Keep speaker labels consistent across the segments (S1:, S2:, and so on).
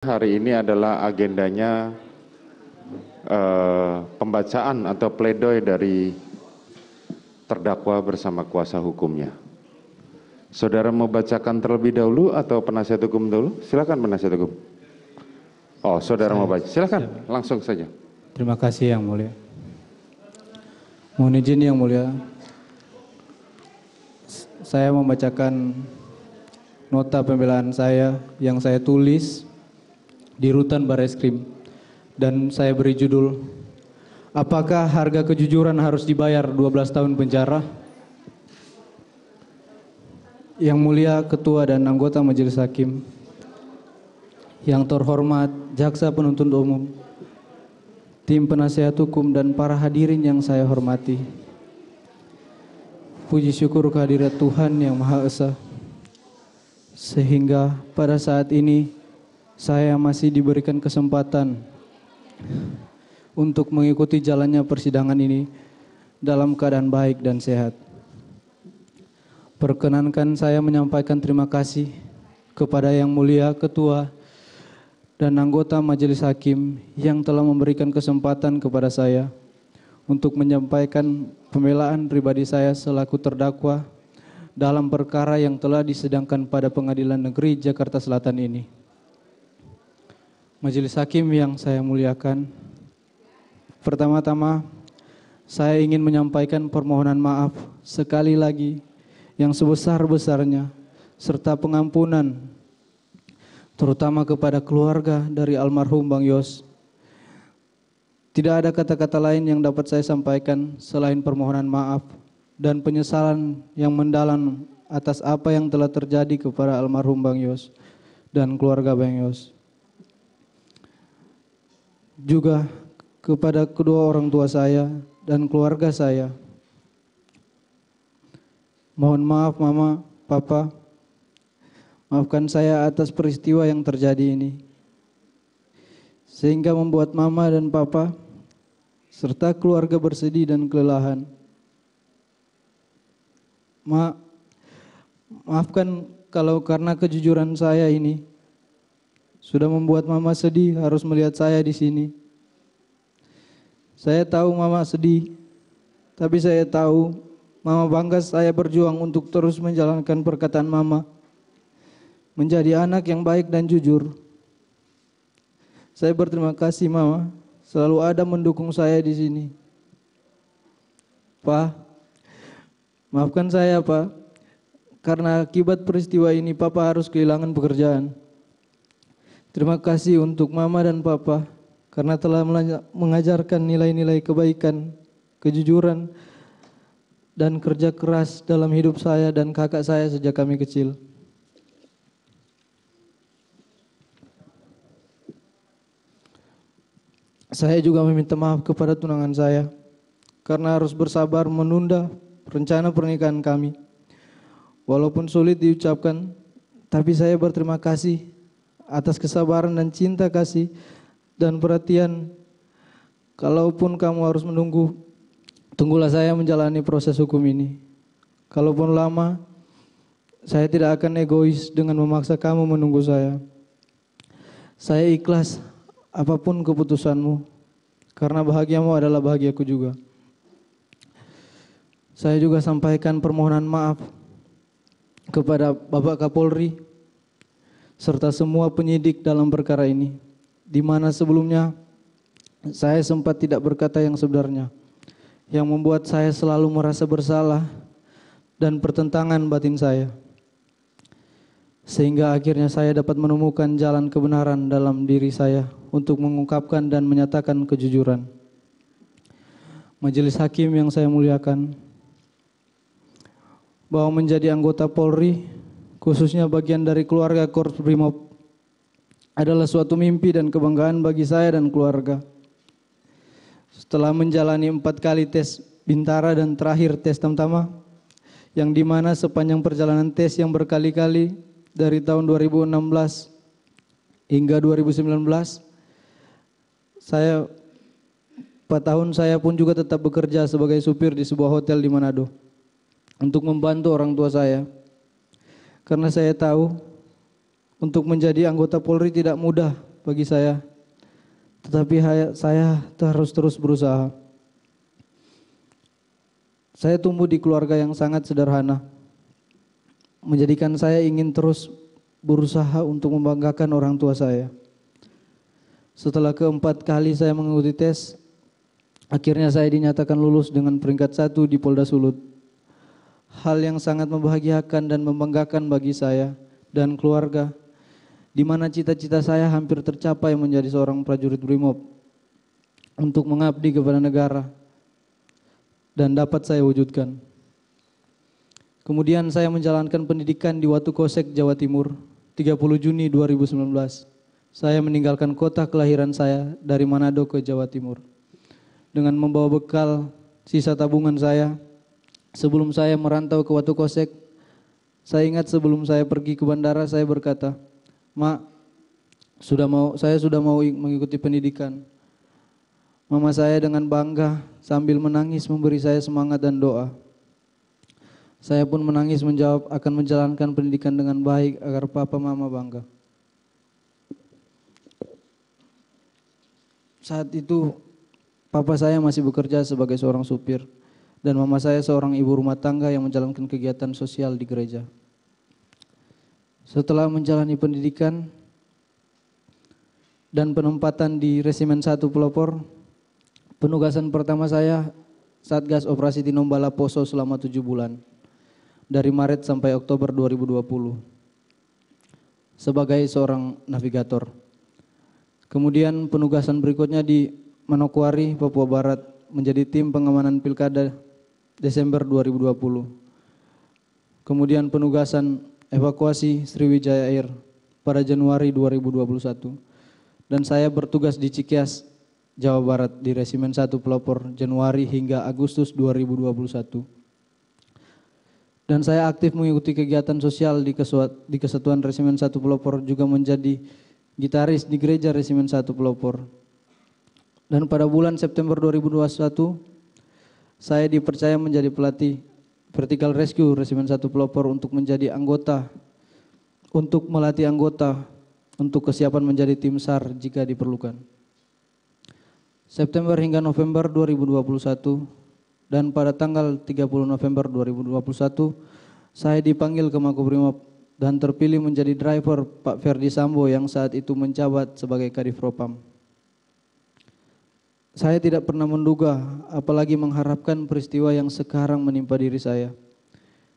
S1: Hari ini adalah agendanya eh, pembacaan atau pledoi dari terdakwa bersama kuasa hukumnya. Saudara mau bacakan terlebih dahulu atau penasihat hukum dulu? Silakan penasihat hukum. Oh, saudara mau baca. Silakan, langsung saja. Terima kasih yang mulia. Mohon izin yang mulia. Saya membacakan nota pembelaan saya yang saya tulis di Rutan Bareskrim dan saya beri judul Apakah harga kejujuran harus dibayar 12 tahun penjara? Yang mulia ketua dan anggota majelis hakim yang terhormat jaksa penuntut umum tim penasehat hukum dan para hadirin yang saya hormati puji syukur kehadirat Tuhan yang Maha Esa sehingga pada saat ini saya masih diberikan kesempatan untuk mengikuti jalannya persidangan ini dalam keadaan baik dan sehat. Perkenankan saya menyampaikan terima kasih kepada Yang Mulia Ketua dan anggota Majelis Hakim yang telah memberikan kesempatan kepada saya untuk menyampaikan pembelaan pribadi saya selaku terdakwa dalam perkara yang telah disedangkan pada Pengadilan Negeri Jakarta Selatan ini. Majelis Hakim yang saya muliakan. Pertama-tama, saya ingin menyampaikan permohonan maaf sekali lagi yang sebesar-besarnya serta pengampunan terutama kepada keluarga dari almarhum Bang Yos. Tidak ada kata-kata lain yang dapat saya sampaikan selain permohonan maaf dan penyesalan yang mendalam atas apa yang telah terjadi kepada almarhum Bang Yos dan keluarga Bang Yos juga kepada kedua orang tua saya dan keluarga saya. Mohon maaf mama, papa. Maafkan saya atas peristiwa yang terjadi ini. Sehingga membuat mama dan papa serta keluarga bersedih dan kelelahan. Ma, maafkan kalau karena kejujuran saya ini sudah membuat mama sedih harus melihat saya di sini. Saya tahu mama sedih, tapi saya tahu mama bangga saya berjuang untuk terus menjalankan perkataan mama. Menjadi anak yang baik dan jujur. Saya berterima kasih mama, selalu ada mendukung saya di sini. Pak, maafkan saya Pak, karena akibat peristiwa ini Papa harus kehilangan pekerjaan. Terima kasih untuk mama dan papa karena telah mengajarkan nilai-nilai kebaikan, kejujuran, dan kerja keras dalam hidup saya dan kakak saya sejak kami kecil. Saya juga meminta maaf kepada tunangan saya karena harus bersabar menunda rencana pernikahan kami. Walaupun sulit diucapkan, tapi saya berterima kasih atas kesabaran dan cinta kasih dan perhatian. Kalaupun kamu harus menunggu, tunggulah saya menjalani proses hukum ini. Kalaupun lama, saya tidak akan egois dengan memaksa kamu menunggu saya. Saya ikhlas apapun keputusanmu, karena bahagiamu adalah bahagiaku juga. Saya juga sampaikan permohonan maaf kepada Bapak Kapolri serta semua penyidik dalam perkara ini, di mana sebelumnya saya sempat tidak berkata yang sebenarnya, yang membuat saya selalu merasa bersalah dan pertentangan batin saya. Sehingga akhirnya saya dapat menemukan jalan kebenaran dalam diri saya untuk mengungkapkan dan menyatakan kejujuran. Majelis hakim yang saya muliakan, bahwa menjadi anggota Polri khususnya bagian dari keluarga Korps Brimob, adalah suatu mimpi dan kebanggaan bagi saya dan keluarga. Setelah menjalani empat kali tes bintara dan terakhir tes tamtama, yang dimana sepanjang perjalanan tes yang berkali-kali dari tahun 2016 hingga 2019, saya empat tahun saya pun juga tetap bekerja sebagai supir di sebuah hotel di Manado untuk membantu orang tua saya karena saya tahu untuk menjadi anggota Polri tidak mudah bagi saya. Tetapi saya harus terus berusaha. Saya tumbuh di keluarga yang sangat sederhana. Menjadikan saya ingin terus berusaha untuk membanggakan orang tua saya. Setelah keempat kali saya mengikuti tes, akhirnya saya dinyatakan lulus dengan peringkat satu di Polda Sulut hal yang sangat membahagiakan dan membanggakan bagi saya dan keluarga, di mana cita-cita saya hampir tercapai menjadi seorang prajurit BRIMOB untuk mengabdi kepada negara dan dapat saya wujudkan. Kemudian saya menjalankan pendidikan di Watu Kosek, Jawa Timur, 30 Juni 2019. Saya meninggalkan kota kelahiran saya dari Manado ke Jawa Timur. Dengan membawa bekal sisa tabungan saya, Sebelum saya merantau ke Watu Kosek, saya ingat sebelum saya pergi ke bandara saya berkata, "Mak, sudah mau saya sudah mau mengikuti pendidikan." Mama saya dengan bangga sambil menangis memberi saya semangat dan doa. Saya pun menangis menjawab akan menjalankan pendidikan dengan baik agar papa mama bangga. Saat itu papa saya masih bekerja sebagai seorang supir dan mama saya seorang ibu rumah tangga yang menjalankan kegiatan sosial di gereja. Setelah menjalani pendidikan dan penempatan di Resimen 1 Pelopor, penugasan pertama saya Satgas Operasi Tinombala Poso selama tujuh bulan, dari Maret sampai Oktober 2020, sebagai seorang navigator. Kemudian penugasan berikutnya di Manokwari, Papua Barat, menjadi tim pengamanan pilkada Desember 2020. Kemudian penugasan evakuasi Sriwijaya Air pada Januari 2021. Dan saya bertugas di Cikias, Jawa Barat di Resimen 1 Pelopor Januari hingga Agustus 2021. Dan saya aktif mengikuti kegiatan sosial di, di Kesatuan Resimen 1 Pelopor juga menjadi gitaris di Gereja Resimen 1 Pelopor. Dan pada bulan September 2021, saya dipercaya menjadi pelatih vertical rescue resimen satu pelopor untuk menjadi anggota, untuk melatih anggota, untuk kesiapan menjadi tim SAR jika diperlukan. September hingga November 2021 dan pada tanggal 30 November 2021 saya dipanggil ke Makobrimob dan terpilih menjadi driver Pak Ferdi Sambo yang saat itu menjabat sebagai Kadif Propam saya tidak pernah menduga, apalagi mengharapkan peristiwa yang sekarang menimpa diri saya.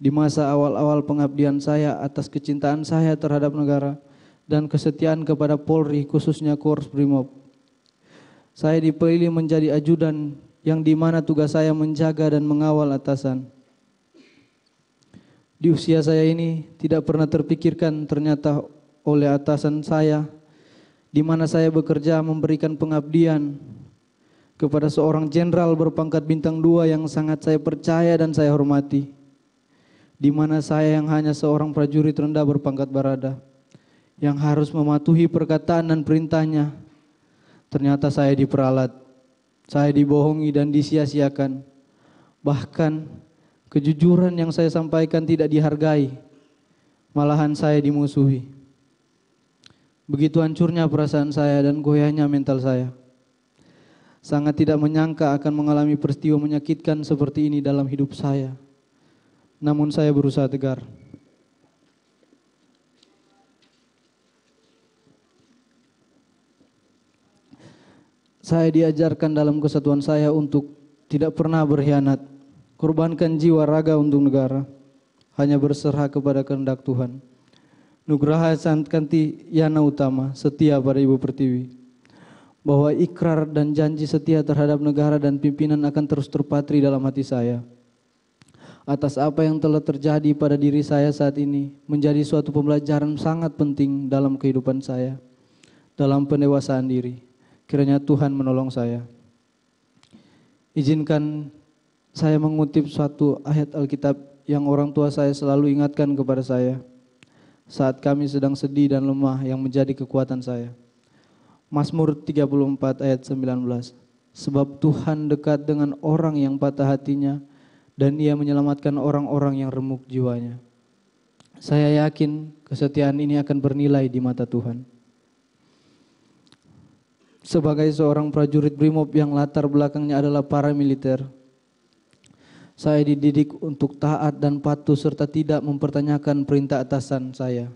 S1: Di masa awal-awal pengabdian saya atas kecintaan saya terhadap negara dan kesetiaan kepada Polri, khususnya Korps Brimob. Saya dipilih menjadi ajudan yang di mana tugas saya menjaga dan mengawal atasan. Di usia saya ini tidak pernah terpikirkan ternyata oleh atasan saya di mana saya bekerja memberikan pengabdian kepada seorang jenderal berpangkat bintang dua yang sangat saya percaya dan saya hormati. Di mana saya yang hanya seorang prajurit rendah berpangkat barada, yang harus mematuhi perkataan dan perintahnya. Ternyata saya diperalat, saya dibohongi dan disia-siakan. Bahkan kejujuran yang saya sampaikan tidak dihargai, malahan saya dimusuhi. Begitu hancurnya perasaan saya dan goyahnya mental saya. Sangat tidak menyangka akan mengalami peristiwa menyakitkan seperti ini dalam hidup saya. Namun saya berusaha tegar. Saya diajarkan dalam kesatuan saya untuk tidak pernah berkhianat, korbankan jiwa raga untuk negara, hanya berserah kepada kehendak Tuhan. Nugraha Santkanti Yana Utama, setia pada Ibu Pertiwi bahwa ikrar dan janji setia terhadap negara dan pimpinan akan terus terpatri dalam hati saya. Atas apa yang telah terjadi pada diri saya saat ini menjadi suatu pembelajaran sangat penting dalam kehidupan saya, dalam pendewasaan diri. Kiranya Tuhan menolong saya. Izinkan saya mengutip suatu ayat Alkitab yang orang tua saya selalu ingatkan kepada saya saat kami sedang sedih dan lemah yang menjadi kekuatan saya. Mazmur 34 ayat 19. Sebab Tuhan dekat dengan orang yang patah hatinya dan ia menyelamatkan orang-orang yang remuk jiwanya. Saya yakin kesetiaan ini akan bernilai di mata Tuhan. Sebagai seorang prajurit brimob yang latar belakangnya adalah para militer, saya dididik untuk taat dan patuh serta tidak mempertanyakan perintah atasan saya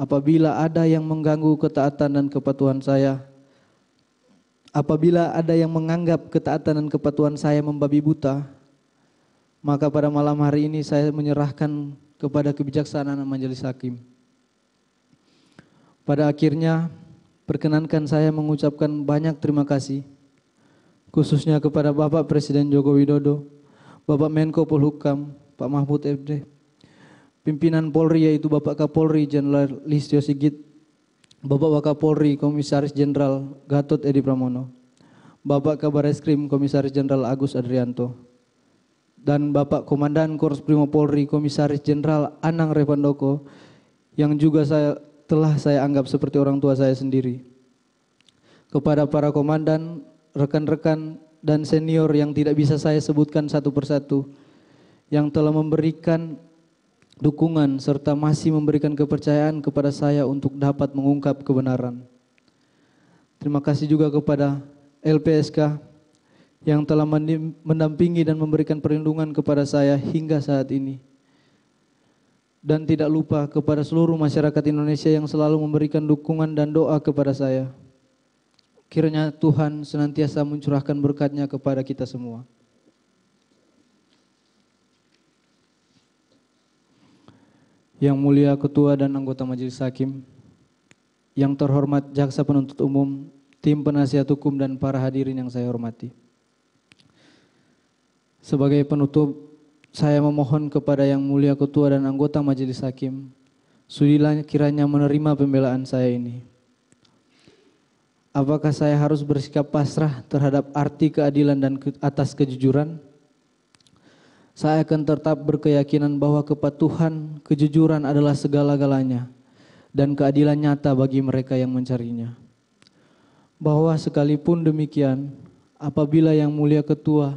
S1: apabila ada yang mengganggu ketaatan dan kepatuhan saya, apabila ada yang menganggap ketaatan dan kepatuhan saya membabi buta, maka pada malam hari ini saya menyerahkan kepada kebijaksanaan majelis hakim. Pada akhirnya, perkenankan saya mengucapkan banyak terima kasih, khususnya kepada Bapak Presiden Joko Widodo, Bapak Menko Polhukam, Pak Mahfud MD pimpinan Polri yaitu Bapak Kapolri Jenderal Listio Sigit, Bapak Wakapolri Komisaris Jenderal Gatot Edi Pramono, Bapak Kabar Eskrim Komisaris Jenderal Agus Adrianto, dan Bapak Komandan Korps Primo Polri Komisaris Jenderal Anang Revandoko yang juga saya telah saya anggap seperti orang tua saya sendiri. Kepada para komandan, rekan-rekan, dan senior yang tidak bisa saya sebutkan satu persatu, yang telah memberikan dukungan serta masih memberikan kepercayaan kepada saya untuk dapat mengungkap kebenaran. Terima kasih juga kepada LPSK yang telah mendampingi dan memberikan perlindungan kepada saya hingga saat ini. Dan tidak lupa kepada seluruh masyarakat Indonesia yang selalu memberikan dukungan dan doa kepada saya. Kiranya Tuhan senantiasa mencurahkan berkatnya kepada kita semua. Yang mulia ketua dan anggota majelis hakim, yang terhormat jaksa penuntut umum, tim penasihat hukum dan para hadirin yang saya hormati. Sebagai penutup, saya memohon kepada yang mulia ketua dan anggota majelis hakim, sudilah kiranya menerima pembelaan saya ini. Apakah saya harus bersikap pasrah terhadap arti keadilan dan atas kejujuran? saya akan tetap berkeyakinan bahwa kepatuhan, kejujuran adalah segala-galanya dan keadilan nyata bagi mereka yang mencarinya. Bahwa sekalipun demikian, apabila yang mulia ketua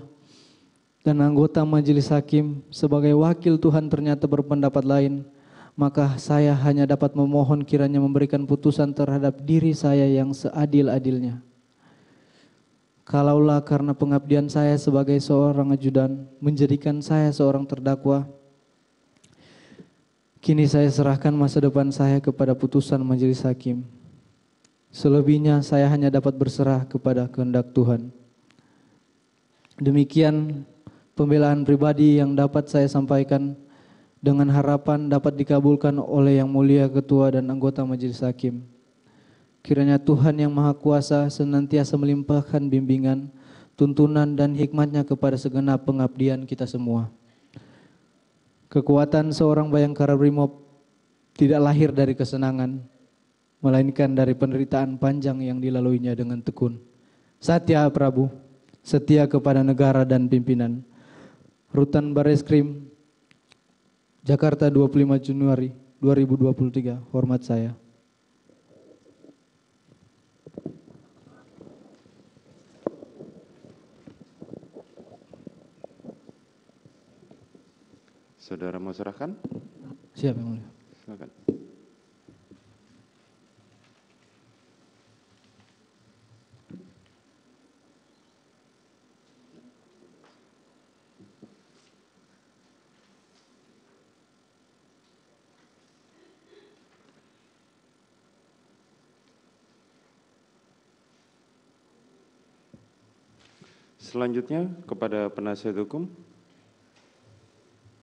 S1: dan anggota majelis hakim sebagai wakil Tuhan ternyata berpendapat lain, maka saya hanya dapat memohon kiranya memberikan putusan terhadap diri saya yang seadil-adilnya. Kalaulah karena pengabdian saya sebagai seorang ajudan menjadikan saya seorang terdakwa, kini saya serahkan masa depan saya kepada putusan majelis hakim. Selebihnya saya hanya dapat berserah kepada kehendak Tuhan. Demikian pembelaan pribadi yang dapat saya sampaikan dengan harapan dapat dikabulkan oleh Yang Mulia Ketua dan anggota Majelis Hakim. Kiranya Tuhan yang Maha Kuasa senantiasa melimpahkan bimbingan, tuntunan, dan hikmatnya kepada segenap pengabdian kita semua. Kekuatan seorang bayangkara Brimob tidak lahir dari kesenangan, melainkan dari penderitaan panjang yang dilaluinya dengan tekun. Satya Prabu, setia kepada negara dan pimpinan. Rutan Bareskrim, Jakarta 25 Januari 2023, hormat saya. Saudara mau serahkan? Siap, Yang Mulia. Silakan. Selanjutnya kepada penasihat hukum,